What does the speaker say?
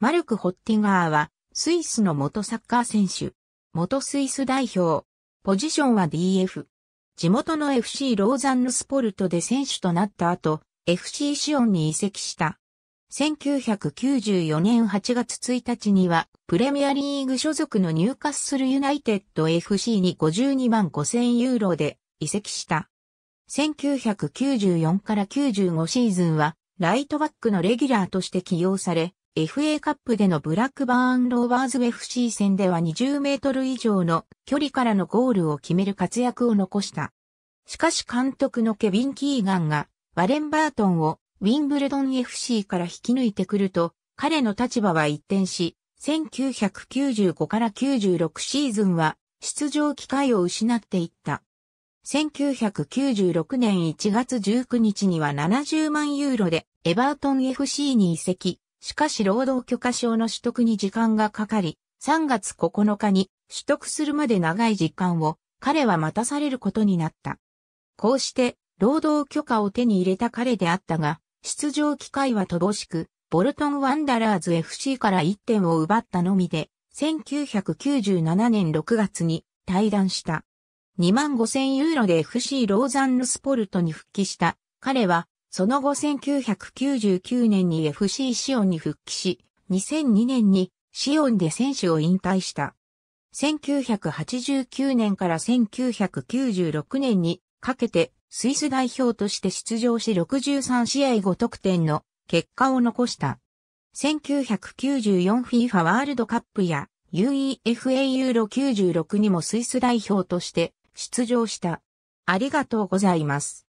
マルク・ホッティガーは、スイスの元サッカー選手、元スイス代表、ポジションは DF。地元の FC ローザンヌスポルトで選手となった後、FC シオンに移籍した。1994年8月1日には、プレミアリーグ所属のニューカッスルユナイテッド FC に52万5000ユーロで移籍した。1994から95シーズンは、ライトバックのレギュラーとして起用され、FA カップでのブラックバーンローバーズ FC 戦では20メートル以上の距離からのゴールを決める活躍を残した。しかし監督のケビン・キーガンがワレン・バートンをウィンブルドン FC から引き抜いてくると彼の立場は一転し、1995から96シーズンは出場機会を失っていった。1996年1月19日には70万ユーロでエバートン FC に移籍、しかし労働許可証の取得に時間がかかり、3月9日に取得するまで長い時間を彼は待たされることになった。こうして労働許可を手に入れた彼であったが、出場機会は乏しく、ボルトンワンダラーズ FC から1点を奪ったのみで、1997年6月に退団した。2万5000ユーロで FC ローザンヌスポルトに復帰した。彼はその後1999年に FC シオンに復帰し、2002年にシオンで選手を引退した。1989年から1996年にかけてスイス代表として出場し63試合5得点の結果を残した。1994FIFA ワールドカップや UEFA ユーロ96にもスイス代表として出場した。ありがとうございます。